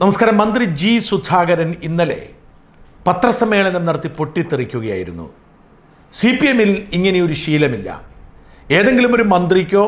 നമസ്കാരം മന്ത്രി ജി സുധാകരൻ ഇന്നലെ പത്രസമ്മേളനം നടത്തി പൊട്ടിത്തെറിക്കുകയായിരുന്നു സി പി എമ്മിൽ ഇങ്ങനെയൊരു ശീലമില്ല ഏതെങ്കിലും ഒരു മന്ത്രിക്കോ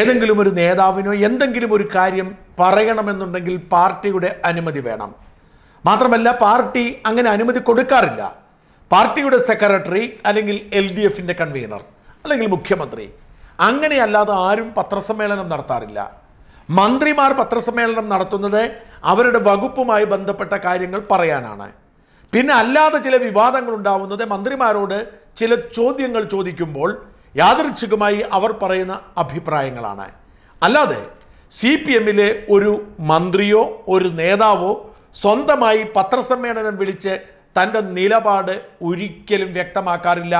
ഏതെങ്കിലും ഒരു നേതാവിനോ എന്തെങ്കിലും ഒരു കാര്യം പറയണമെന്നുണ്ടെങ്കിൽ പാർട്ടിയുടെ അനുമതി വേണം മാത്രമല്ല പാർട്ടി അങ്ങനെ അനുമതി കൊടുക്കാറില്ല പാർട്ടിയുടെ സെക്രട്ടറി അല്ലെങ്കിൽ എൽ ഡി എഫിൻ്റെ കൺവീനർ അല്ലെങ്കിൽ മുഖ്യമന്ത്രി അങ്ങനെയല്ലാതെ ആരും പത്രസമ്മേളനം നടത്താറില്ല മന്ത്രിമാർ പത്രസമ്മേളനം നടത്തുന്നത് അവരുടെ വകുപ്പുമായി ബന്ധപ്പെട്ട കാര്യങ്ങൾ പറയാനാണ് പിന്നെ അല്ലാതെ ചില വിവാദങ്ങൾ ഉണ്ടാവുന്നത് മന്ത്രിമാരോട് ചില ചോദ്യങ്ങൾ ചോദിക്കുമ്പോൾ യാദൃച്ഛികമായി അവർ പറയുന്ന അഭിപ്രായങ്ങളാണ് അല്ലാതെ സി പി എമ്മിലെ ഒരു മന്ത്രിയോ ഒരു നേതാവോ സ്വന്തമായി പത്രസമ്മേളനം വിളിച്ച് തൻ്റെ നിലപാട് ഒരിക്കലും വ്യക്തമാക്കാറില്ല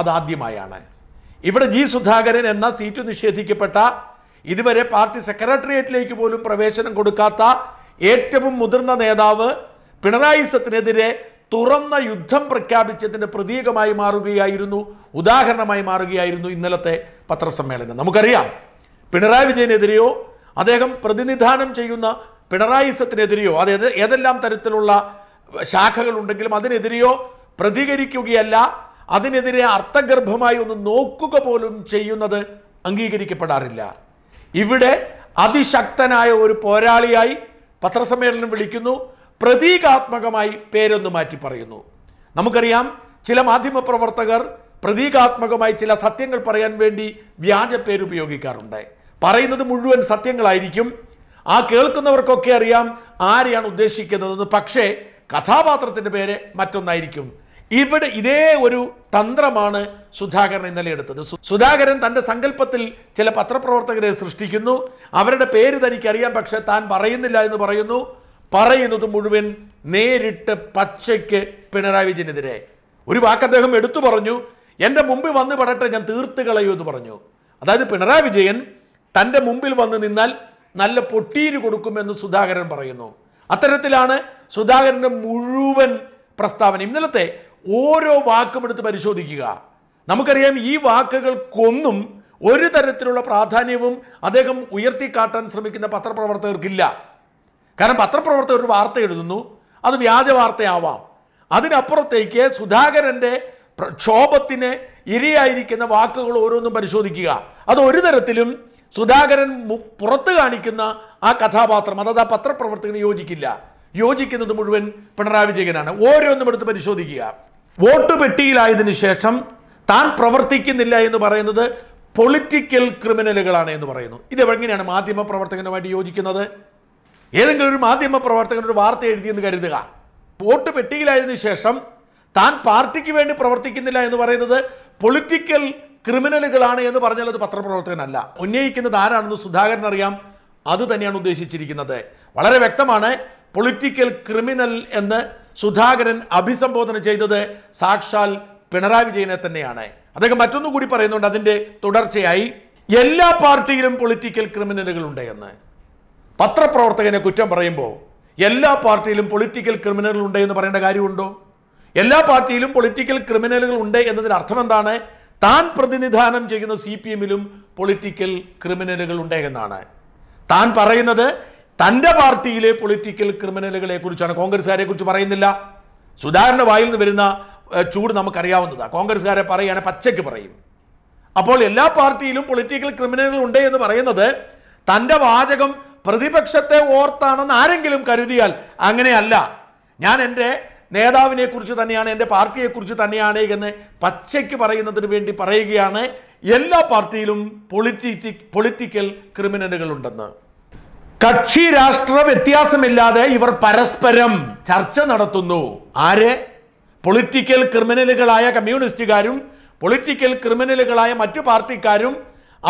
അതാദ്യമായാണ് ഇവിടെ ജി സുധാകരൻ എന്ന സീറ്റ് നിഷേധിക്കപ്പെട്ട ഇതുവരെ പാർട്ടി സെക്രട്ടേറിയറ്റിലേക്ക് പോലും പ്രവേശനം കൊടുക്കാത്ത ഏറ്റവും മുതിർന്ന നേതാവ് പിണറായി സത്തിനെതിരെ തുറന്ന യുദ്ധം പ്രഖ്യാപിച്ചതിൻ്റെ പ്രതീകമായി മാറുകയായിരുന്നു ഉദാഹരണമായി മാറുകയായിരുന്നു ഇന്നലത്തെ പത്രസമ്മേളനം നമുക്കറിയാം പിണറായി വിജയനെതിരെയോ അദ്ദേഹം പ്രതിനിധാനം ചെയ്യുന്ന പിണറായി സത്തിനെതിരെയോ അതായത് ഏതെല്ലാം തരത്തിലുള്ള ശാഖകളുണ്ടെങ്കിലും അതിനെതിരെയോ പ്രതികരിക്കുകയല്ല അതിനെതിരെ അർത്ഥഗർഭമായി ഒന്ന് നോക്കുക പോലും ചെയ്യുന്നത് അംഗീകരിക്കപ്പെടാറില്ല ഇവിടെ അതിശക്തനായ ഒരു പോരാളിയായി പത്രസമ്മേളനം വിളിക്കുന്നു പ്രതീകാത്മകമായി പേരൊന്ന് മാറ്റി പറയുന്നു നമുക്കറിയാം ചില മാധ്യമ പ്രവർത്തകർ പ്രതീകാത്മകമായി ചില സത്യങ്ങൾ പറയാൻ വേണ്ടി വ്യാജ പേരുപയോഗിക്കാറുണ്ട് പറയുന്നത് മുഴുവൻ സത്യങ്ങളായിരിക്കും ആ കേൾക്കുന്നവർക്കൊക്കെ അറിയാം ആരെയാണ് ഉദ്ദേശിക്കുന്നതെന്ന് പക്ഷേ കഥാപാത്രത്തിൻ്റെ പേര് മറ്റൊന്നായിരിക്കും ഇവിടെ ഇതേ ഒരു തന്ത്രമാണ് സുധാകരൻ ഇന്നലെ എടുത്തത് സുധാകരൻ തൻ്റെ സങ്കല്പത്തിൽ ചില പത്രപ്രവർത്തകരെ സൃഷ്ടിക്കുന്നു അവരുടെ പേര് തനിക്കറിയാം പക്ഷേ താൻ പറയുന്നില്ല എന്ന് പറയുന്നു പറയുന്നത് മുഴുവൻ നേരിട്ട് പച്ചയ്ക്ക് പിണറായി വിജയനെതിരെ ഒരു വാക്ക് അദ്ദേഹം എടുത്തു പറഞ്ഞു എൻ്റെ മുമ്പിൽ വന്ന് പെടട്ടെ ഞാൻ തീർത്തു കളയൂ എന്ന് പറഞ്ഞു അതായത് പിണറായി വിജയൻ തൻ്റെ മുമ്പിൽ വന്ന് നിന്നാൽ നല്ല പൊട്ടീര് കൊടുക്കുമെന്ന് സുധാകരൻ പറയുന്നു അത്തരത്തിലാണ് സുധാകരൻ്റെ മുഴുവൻ പ്രസ്താവന ഇന്നലത്തെ ഓരോ വാക്കും എടുത്ത് പരിശോധിക്കുക നമുക്കറിയാം ഈ വാക്കുകൾക്കൊന്നും ഒരു തരത്തിലുള്ള പ്രാധാന്യവും അദ്ദേഹം ഉയർത്തിക്കാട്ടാൻ ശ്രമിക്കുന്ന പത്രപ്രവർത്തകർക്കില്ല കാരണം പത്രപ്രവർത്തകർ ഒരു വാർത്ത എഴുതുന്നു അത് വ്യാജ വാർത്തയാവാം അതിനപ്പുറത്തേക്ക് സുധാകരൻ്റെ പ്രക്ഷോഭത്തിന് ഇരയായിരിക്കുന്ന വാക്കുകൾ ഓരോന്നും പരിശോധിക്കുക അത് ഒരു തരത്തിലും സുധാകരൻ പുറത്ത് കാണിക്കുന്ന ആ കഥാപാത്രം അതത് ആ പത്രപ്രവർത്തകന് യോജിക്കില്ല യോജിക്കുന്നത് മുഴുവൻ പിണറായി വിജയനാണ് ഓരോന്നും എടുത്ത് പരിശോധിക്കുക വോട്ട് പെട്ടിയിലായതിനു ശേഷം താൻ പ്രവർത്തിക്കുന്നില്ല എന്ന് പറയുന്നത് പൊളിറ്റിക്കൽ ക്രിമിനലുകളാണ് എന്ന് പറയുന്നു ഇത് എങ്ങനെയാണ് മാധ്യമ പ്രവർത്തകനുമായിട്ട് യോജിക്കുന്നത് ഏതെങ്കിലും ഒരു മാധ്യമ പ്രവർത്തകനൊരു വാർത്ത എഴുതിയെന്ന് കരുതുക വോട്ട് പെട്ടിയിലായതിനു ശേഷം താൻ പാർട്ടിക്ക് വേണ്ടി പ്രവർത്തിക്കുന്നില്ല എന്ന് പറയുന്നത് പൊളിറ്റിക്കൽ ക്രിമിനലുകളാണ് എന്ന് പറഞ്ഞാൽ അത് പത്രപ്രവർത്തകനല്ല ഉന്നയിക്കുന്നത് ആരാണെന്ന് സുധാകരൻ അറിയാം അത് തന്നെയാണ് ഉദ്ദേശിച്ചിരിക്കുന്നത് വളരെ വ്യക്തമാണ് പൊളിറ്റിക്കൽ ക്രിമിനൽ എന്ന് സുധാകരൻ അഭിസംബോധന ചെയ്തത് സാക്ഷാൽ പിണറായി വിജയനെ തന്നെയാണ് അദ്ദേഹം മറ്റൊന്നും കൂടി പറയുന്നുണ്ട് അതിൻ്റെ തുടർച്ചയായി എല്ലാ പാർട്ടിയിലും പൊളിറ്റിക്കൽ ക്രിമിനലുകൾ ഉണ്ട് എന്ന് പത്രപ്രവർത്തകനെ കുറ്റം പറയുമ്പോൾ എല്ലാ പാർട്ടിയിലും പൊളിറ്റിക്കൽ ക്രിമിനലുകൾ ഉണ്ട് എന്ന് പറയേണ്ട കാര്യമുണ്ടോ എല്ലാ പാർട്ടിയിലും പൊളിറ്റിക്കൽ ക്രിമിനലുകൾ ഉണ്ട് എന്നതിന് അർത്ഥം എന്താണ് താൻ പ്രതിനിധാനം ചെയ്യുന്ന സി പി എമ്മിലും പൊളിറ്റിക്കൽ ക്രിമിനലുകൾ ഉണ്ട് എന്നാണ് താൻ പറയുന്നത് തൻ്റെ പാർട്ടിയിലെ പൊളിറ്റിക്കൽ ക്രിമിനലുകളെ കുറിച്ചാണ് കോൺഗ്രസ്സുകാരെ കുറിച്ച് പറയുന്നില്ല സുധാകരൻ്റെ വായിൽ നിന്ന് വരുന്ന ചൂട് നമുക്കറിയാവുന്നതാണ് കോൺഗ്രസ്സുകാരെ പറയുകയാണെങ്കിൽ പച്ചയ്ക്ക് പറയും അപ്പോൾ എല്ലാ പാർട്ടിയിലും പൊളിറ്റിക്കൽ ക്രിമിനലുകൾ ഉണ്ട് എന്ന് പറയുന്നത് തൻ്റെ വാചകം പ്രതിപക്ഷത്തെ ഓർത്താണെന്ന് ആരെങ്കിലും കരുതിയാൽ അങ്ങനെയല്ല ഞാൻ എൻ്റെ നേതാവിനെ കുറിച്ച് തന്നെയാണ് എൻ്റെ പാർട്ടിയെക്കുറിച്ച് തന്നെയാണ് എന്ന് പച്ചയ്ക്ക് പറയുന്നതിന് വേണ്ടി പറയുകയാണ് എല്ലാ പാർട്ടിയിലും പൊളിറ്റി പൊളിറ്റിക്കൽ ക്രിമിനലുകൾ ഉണ്ടെന്ന് കക്ഷി രാഷ്ട്ര വ്യത്യാസമില്ലാതെ ഇവർ പരസ്പരം ചർച്ച നടത്തുന്നു ആരെ പൊളിറ്റിക്കൽ ക്രിമിനലുകളായ കമ്മ്യൂണിസ്റ്റുകാരും പൊളിറ്റിക്കൽ ക്രിമിനലുകളായ മറ്റു പാർട്ടിക്കാരും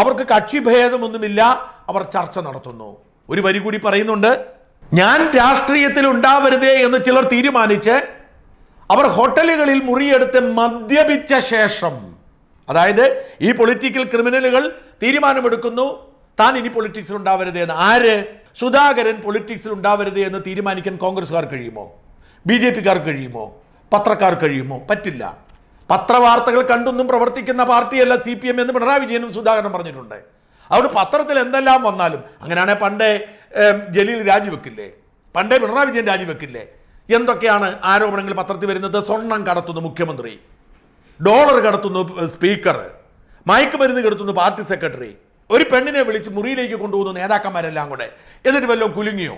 അവർക്ക് കക്ഷിഭേദമൊന്നുമില്ല അവർ ചർച്ച നടത്തുന്നു ഒരു വരി കൂടി പറയുന്നുണ്ട് ഞാൻ രാഷ്ട്രീയത്തിൽ ഉണ്ടാവരുതേ എന്ന് ചിലർ തീരുമാനിച്ച് അവർ ഹോട്ടലുകളിൽ മുറിയെടുത്ത് മദ്യപിച്ച ശേഷം അതായത് ഈ പൊളിറ്റിക്കൽ ക്രിമിനലുകൾ തീരുമാനമെടുക്കുന്നു താൻ ഇനി പൊളിറ്റിക്സിൽ എന്ന് ആര് സുധാകരൻ പൊളിറ്റിക്സിൽ ഉണ്ടാവരുത് എന്ന് തീരുമാനിക്കാൻ കോൺഗ്രസ്സുകാർ കഴിയുമോ ബി ജെ പിക്കാർ കഴിയുമോ പത്രക്കാർ കഴിയുമോ പറ്റില്ല പത്രവാർത്തകൾ കണ്ടൊന്നും പ്രവർത്തിക്കുന്ന പാർട്ടിയല്ല സി പി എം എന്ന് പിണറായി വിജയനും സുധാകരൻ പറഞ്ഞിട്ടുണ്ട് അതുകൊണ്ട് പത്രത്തിൽ എന്തെല്ലാം വന്നാലും അങ്ങനെയാണെ പണ്ടേ ജലീൽ രാജിവെക്കില്ലേ പണ്ടേ പിണറായി വിജയൻ രാജിവെക്കില്ലേ എന്തൊക്കെയാണ് ആരോപണങ്ങൾ പത്രത്തിൽ വരുന്നത് സ്വർണം കടത്തുന്നു മുഖ്യമന്ത്രി ഡോളർ കടത്തുന്നു സ്പീക്കർ മയക്കുമരുന്ന് കടത്തുന്നു പാർട്ടി സെക്രട്ടറി ഒരു പെണ്ണിനെ വിളിച്ച് മുറിയിലേക്ക് കൊണ്ടുപോകുന്ന നേതാക്കന്മാരെല്ലാം കൂടെ എന്നിട്ട് വല്ലതും കുലുങ്ങിയോ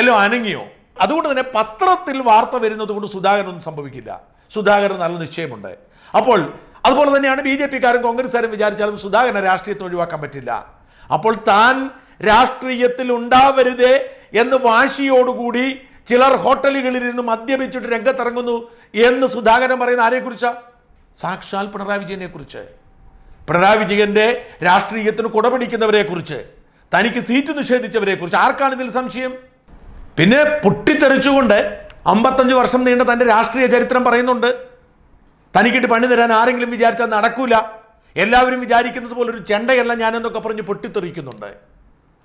എല്ലോ അനങ്ങിയോ അതുകൊണ്ട് തന്നെ പത്രത്തിൽ വാർത്ത വരുന്നത് കൊണ്ട് സുധാകരനൊന്നും സംഭവിക്കില്ല സുധാകരൻ നല്ല നിശ്ചയമുണ്ട് അപ്പോൾ അതുപോലെ തന്നെയാണ് ബി ജെ പിക്കാരും കോൺഗ്രസ്സുകാരും വിചാരിച്ചാലും സുധാകരനെ രാഷ്ട്രീയത്തിന് ഒഴിവാക്കാൻ പറ്റില്ല അപ്പോൾ താൻ രാഷ്ട്രീയത്തിൽ ഉണ്ടാവരുതേ എന്ന് വാശിയോടുകൂടി ചിലർ ഹോട്ടലുകളിൽ ഇരുന്ന് മദ്യപിച്ചിട്ട് രംഗത്തിറങ്ങുന്നു എന്ന് സുധാകരൻ പറയുന്ന ആരെക്കുറിച്ചാണ് സാക്ഷാൽ പിണറായി വിജയനെക്കുറിച്ച് കുറിച്ച് പിണറായി വിജയന്റെ രാഷ്ട്രീയത്തിന് കുടപിടിക്കുന്നവരെക്കുറിച്ച് തനിക്ക് സീറ്റ് നിഷേധിച്ചവരെക്കുറിച്ച് ആർക്കാണ് ഇതിൽ സംശയം പിന്നെ പൊട്ടിത്തെറിച്ചുകൊണ്ട് അമ്പത്തഞ്ച് വർഷം നീണ്ട തൻ്റെ രാഷ്ട്രീയ ചരിത്രം പറയുന്നുണ്ട് തനിക്കിട്ട് പണി തരാൻ ആരെങ്കിലും വിചാരിച്ചാൽ നടക്കൂല എല്ലാവരും വിചാരിക്കുന്നത് പോലെ ഒരു ചെണ്ടയല്ല ഞാനെന്നൊക്കെ പറഞ്ഞ് പൊട്ടിത്തെറിക്കുന്നുണ്ട്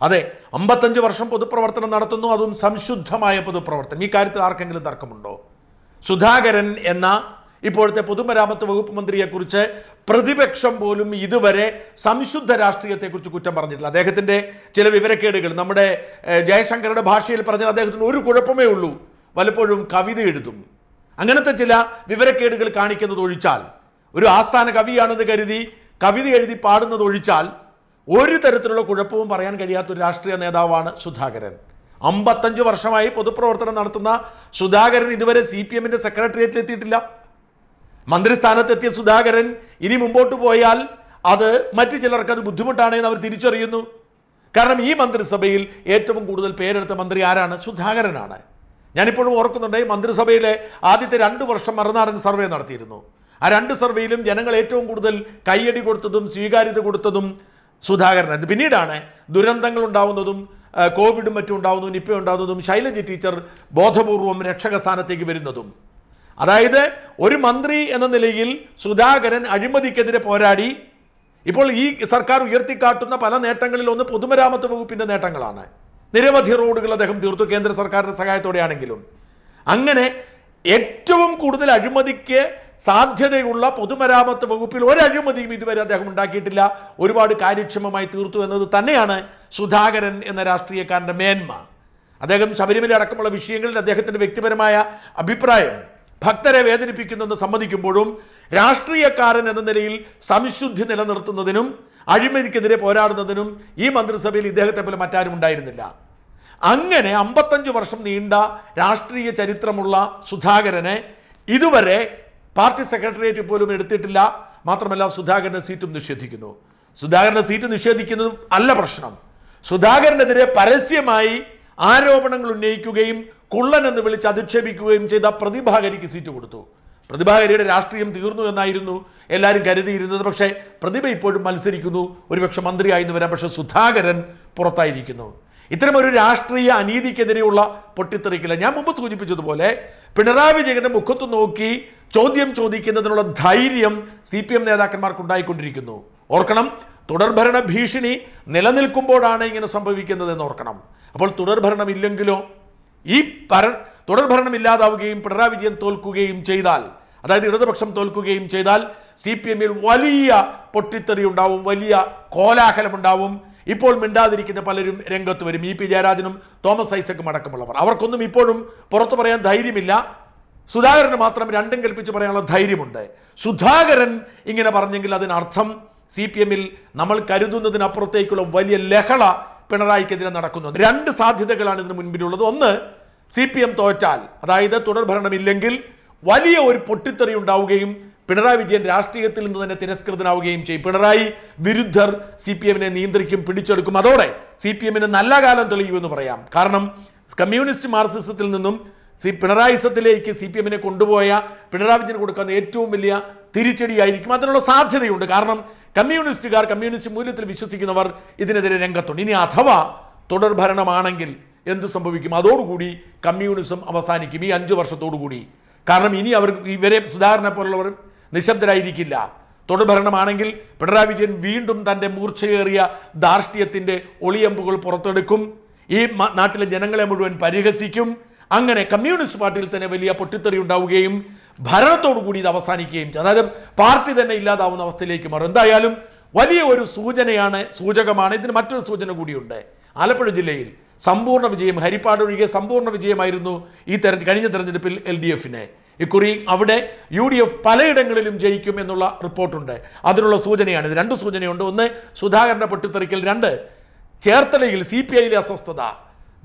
അതെ അമ്പത്തഞ്ച് വർഷം പൊതുപ്രവർത്തനം നടത്തുന്നു അതും സംശുദ്ധമായ പൊതുപ്രവർത്തനം ഈ കാര്യത്തിൽ ആർക്കെങ്കിലും തർക്കമുണ്ടോ സുധാകരൻ എന്ന ഇപ്പോഴത്തെ പൊതുമരാമത്ത് വകുപ്പ് മന്ത്രിയെക്കുറിച്ച് പ്രതിപക്ഷം പോലും ഇതുവരെ സംശുദ്ധ രാഷ്ട്രീയത്തെക്കുറിച്ച് കുറ്റം പറഞ്ഞിട്ടില്ല അദ്ദേഹത്തിൻ്റെ ചില വിവരക്കേടുകൾ നമ്മുടെ ജയശങ്കറുടെ ഭാഷയിൽ പറഞ്ഞാൽ അദ്ദേഹത്തിന് ഒരു കുഴപ്പമേ ഉള്ളൂ പലപ്പോഴും കവിത എഴുതും അങ്ങനത്തെ ചില വിവരക്കേടുകൾ കാണിക്കുന്നത് ഒഴിച്ചാൽ ഒരു ആസ്ഥാന കവിയാണെന്ന് കരുതി കവിത എഴുതി പാടുന്നത് ഒഴിച്ചാൽ ഒരു തരത്തിലുള്ള കുഴപ്പവും പറയാൻ കഴിയാത്ത ഒരു രാഷ്ട്രീയ നേതാവാണ് സുധാകരൻ അമ്പത്തഞ്ചു വർഷമായി പൊതുപ്രവർത്തനം നടത്തുന്ന സുധാകരൻ ഇതുവരെ സി പി എമ്മിൻ്റെ സെക്രട്ടേറിയറ്റിൽ എത്തിയിട്ടില്ല മന്ത്രിസ്ഥാനത്തെത്തിയ സുധാകരൻ ഇനി മുമ്പോട്ട് പോയാൽ അത് മറ്റു ചിലർക്ക് അത് ബുദ്ധിമുട്ടാണെന്ന് അവർ തിരിച്ചറിയുന്നു കാരണം ഈ മന്ത്രിസഭയിൽ ഏറ്റവും കൂടുതൽ പേരെടുത്ത മന്ത്രി ആരാണ് സുധാകരനാണ് ഞാനിപ്പോഴും ഓർക്കുന്നുണ്ട് മന്ത്രിസഭയിലെ ആദ്യത്തെ രണ്ട് വർഷം മറുനാടൻ സർവേ നടത്തിയിരുന്നു ആ രണ്ട് സർവേയിലും ജനങ്ങൾ ഏറ്റവും കൂടുതൽ കൈയടി കൊടുത്തതും സ്വീകാര്യത കൊടുത്തതും സുധാകരനായിരുന്നു പിന്നീടാണ് ദുരന്തങ്ങൾ ഉണ്ടാവുന്നതും കോവിഡും മറ്റും ഉണ്ടാവുന്നതും നിപ്പ ഉണ്ടാവുന്നതും ശൈലജ ടീച്ചർ ബോധപൂർവം രക്ഷക സ്ഥാനത്തേക്ക് വരുന്നതും അതായത് ഒരു മന്ത്രി എന്ന നിലയിൽ സുധാകരൻ അഴിമതിക്കെതിരെ പോരാടി ഇപ്പോൾ ഈ സർക്കാർ ഉയർത്തിക്കാട്ടുന്ന പല നേട്ടങ്ങളിൽ ഒന്ന് പൊതുമരാമത്ത് വകുപ്പിന്റെ നേട്ടങ്ങളാണ് നിരവധി റോഡുകൾ അദ്ദേഹം തീർത്തു കേന്ദ്ര സർക്കാരിന്റെ സഹായത്തോടെയാണെങ്കിലും അങ്ങനെ ഏറ്റവും കൂടുതൽ അഴിമതിക്ക് സാധ്യതയുള്ള പൊതുമരാമത്ത് വകുപ്പിൽ ഒരു അഴിമതിയും ഇതുവരെ അദ്ദേഹം ഉണ്ടാക്കിയിട്ടില്ല ഒരുപാട് കാര്യക്ഷമമായി തീർത്തു എന്നത് തന്നെയാണ് സുധാകരൻ എന്ന രാഷ്ട്രീയക്കാരൻ്റെ മേന്മ അദ്ദേഹം ശബരിമല അടക്കമുള്ള വിഷയങ്ങളിൽ അദ്ദേഹത്തിൻ്റെ വ്യക്തിപരമായ അഭിപ്രായം ഭക്തരെ വേദനിപ്പിക്കുന്നെന്ന് സമ്മതിക്കുമ്പോഴും രാഷ്ട്രീയക്കാരൻ എന്ന നിലയിൽ സംശുദ്ധി നിലനിർത്തുന്നതിനും അഴിമതിക്കെതിരെ പോരാടുന്നതിനും ഈ മന്ത്രിസഭയിൽ ഇദ്ദേഹത്തെ പോലെ മറ്റാരും ഉണ്ടായിരുന്നില്ല അങ്ങനെ അമ്പത്തഞ്ച് വർഷം നീണ്ട രാഷ്ട്രീയ ചരിത്രമുള്ള സുധാകരനെ ഇതുവരെ പാർട്ടി സെക്രട്ടേറിയറ്റ് പോലും എടുത്തിട്ടില്ല മാത്രമല്ല സുധാകരൻ്റെ സീറ്റും നിഷേധിക്കുന്നു സുധാകരൻ്റെ സീറ്റ് നിഷേധിക്കുന്നതും അല്ല പ്രശ്നം സുധാകരനെതിരെ പരസ്യമായി ആരോപണങ്ങൾ ഉന്നയിക്കുകയും കുള്ളൻ എന്ന് വിളിച്ച് അധിക്ഷേപിക്കുകയും ചെയ്ത പ്രതിഭാകരിക്ക് സീറ്റ് കൊടുത്തു പ്രതിഭാകരിയുടെ രാഷ്ട്രീയം തീർന്നു എന്നായിരുന്നു എല്ലാവരും കരുതിയിരുന്നത് പക്ഷേ പ്രതിഭ ഇപ്പോഴും മത്സരിക്കുന്നു ഒരുപക്ഷെ മന്ത്രിയായിരുന്നു വരാം പക്ഷേ സുധാകരൻ പുറത്തായിരിക്കുന്നു ഇത്തരമൊരു രാഷ്ട്രീയ അനീതിക്കെതിരെയുള്ള പൊട്ടിത്തെറിക്കില്ല ഞാൻ മുമ്പ് സൂചിപ്പിച്ചതുപോലെ പിണറായി വിജയന്റെ മുഖത്ത് നോക്കി ചോദ്യം ചോദിക്കുന്നതിനുള്ള ധൈര്യം സി പി എം ഉണ്ടായിക്കൊണ്ടിരിക്കുന്നു ഓർക്കണം തുടർഭരണ ഭീഷണി നിലനിൽക്കുമ്പോഴാണ് ഇങ്ങനെ സംഭവിക്കുന്നത് എന്ന് ഓർക്കണം അപ്പോൾ തുടർഭരണം ഇല്ലെങ്കിലോ ഈ പര തുടർഭരണം ഇല്ലാതാവുകയും പിണറായി വിജയൻ തോൽക്കുകയും ചെയ്താൽ അതായത് ഇടതുപക്ഷം തോൽക്കുകയും ചെയ്താൽ സി പി എമ്മിൽ വലിയ പൊട്ടിത്തെറി ഉണ്ടാവും വലിയ കോലാഹലമുണ്ടാവും ഇപ്പോൾ മിണ്ടാതിരിക്കുന്ന പലരും രംഗത്ത് വരും ഇ പി ജയരാജനും തോമസ് ഐസക്കും അടക്കമുള്ളവർ അവർക്കൊന്നും ഇപ്പോഴും പുറത്തു പറയാൻ ധൈര്യമില്ല സുധാകരന് മാത്രം രണ്ടും കൽപ്പിച്ച് പറയാനുള്ള ധൈര്യമുണ്ട് സുധാകരൻ ഇങ്ങനെ പറഞ്ഞെങ്കിൽ അതിനർത്ഥം സി പി എമ്മിൽ നമ്മൾ കരുതുന്നതിനപ്പുറത്തേക്കുള്ള വലിയ ലഹള പിണറായിക്കെതിരെ നടക്കുന്നു രണ്ട് സാധ്യതകളാണ് ഇതിന് മുൻപിലുള്ളത് ഒന്ന് സി പി എം തോറ്റാൽ അതായത് ഭരണമില്ലെങ്കിൽ വലിയ ഒരു പൊട്ടിത്തെറി ഉണ്ടാവുകയും പിണറായി വിജയൻ രാഷ്ട്രീയത്തിൽ നിന്ന് തന്നെ തിരസ്കൃതനാവുകയും ചെയ്യും പിണറായി വിരുദ്ധർ സി പി എമ്മിനെ നിയന്ത്രിക്കും പിടിച്ചെടുക്കും അതോടെ സി പി എമ്മിന് നല്ല കാലം തെളിയുമെന്ന് പറയാം കാരണം കമ്മ്യൂണിസ്റ്റ് മാർസിസത്തിൽ നിന്നും സി പിണറായിസത്തിലേക്ക് സി പി എമ്മിനെ കൊണ്ടുപോയ പിണറായി വിജയൻ കൊടുക്കുന്ന ഏറ്റവും വലിയ തിരിച്ചടിയായിരിക്കും അതിനുള്ള സാധ്യതയുണ്ട് കാരണം കമ്മ്യൂണിസ്റ്റുകാർ കമ്മ്യൂണിസ്റ്റ് മൂല്യത്തിൽ വിശ്വസിക്കുന്നവർ ഇതിനെതിരെ രംഗത്തുണ്ട് ഇനി അഥവാ ഭരണമാണെങ്കിൽ എന്ത് സംഭവിക്കും അതോടുകൂടി കമ്മ്യൂണിസം അവസാനിക്കും ഈ അഞ്ച് വർഷത്തോടു കൂടി കാരണം ഇനി അവർ ഇവരെ സുധാകരനെ പോലുള്ളവർ നിശബ്ദരായിരിക്കില്ല തുടർഭരണമാണെങ്കിൽ പിണറായി വിജയൻ വീണ്ടും തൻ്റെ മൂർച്ചയേറിയ ധാർഷ്ട്യത്തിൻ്റെ ഒളിയമ്പുകൾ പുറത്തെടുക്കും ഈ നാട്ടിലെ ജനങ്ങളെ മുഴുവൻ പരിഹസിക്കും അങ്ങനെ കമ്മ്യൂണിസ്റ്റ് പാർട്ടിയിൽ തന്നെ വലിയ പൊട്ടിത്തെറി ഉണ്ടാവുകയും ഭരണത്തോടു കൂടി ഇത് അവസാനിക്കുകയും ചെയ്യും അതായത് പാർട്ടി തന്നെ ഇല്ലാതാവുന്ന അവസ്ഥയിലേക്ക് മാറും എന്തായാലും വലിയ ഒരു സൂചനയാണ് സൂചകമാണ് ഇതിന് മറ്റൊരു സൂചന കൂടിയുണ്ട് ആലപ്പുഴ ജില്ലയിൽ സമ്പൂർണ്ണ വിജയം ഹരിപ്പാട് ഒഴികെ സമ്പൂർണ്ണ വിജയമായിരുന്നു ഈ തെരഞ്ഞ കഴിഞ്ഞ തെരഞ്ഞെടുപ്പിൽ എൽ ഡി എഫിന് ഇക്കുറി അവിടെ യു ഡി എഫ് പലയിടങ്ങളിലും ജയിക്കും എന്നുള്ള റിപ്പോർട്ടുണ്ട് അതിനുള്ള സൂചനയാണ് ഇത് രണ്ട് സൂചനയുണ്ട് ഒന്ന് സുധാകരന്റെ പൊട്ടിത്തെറിക്കൽ രണ്ട് ചേർത്തലയിൽ സി പി ഐയിലെ അസ്വസ്ഥത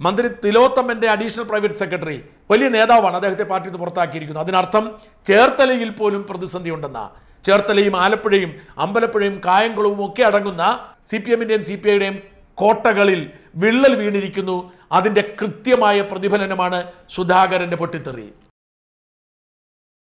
മന്ത്രി തിലോത്തമ്മന്റെ അഡീഷണൽ പ്രൈവറ്റ് സെക്രട്ടറി വലിയ നേതാവാണ് അദ്ദേഹത്തെ പാർട്ടിയിൽ നിന്ന് പുറത്താക്കിയിരിക്കുന്നത് അതിനർത്ഥം ചേർത്തലയിൽ പോലും പ്രതിസന്ധി ഉണ്ടെന്ന ചേർത്തലയും ആലപ്പുഴയും അമ്പലപ്പുഴയും കായംകുളവും ഒക്കെ അടങ്ങുന്ന സി പി എമ്മിന്റെയും സി പി ഐയുടെയും കോട്ടകളിൽ വിള്ളൽ വീണിരിക്കുന്നു അതിൻ്റെ കൃത്യമായ പ്രതിഫലനമാണ് സുധാകരൻ്റെ പൊട്ടിത്തെറി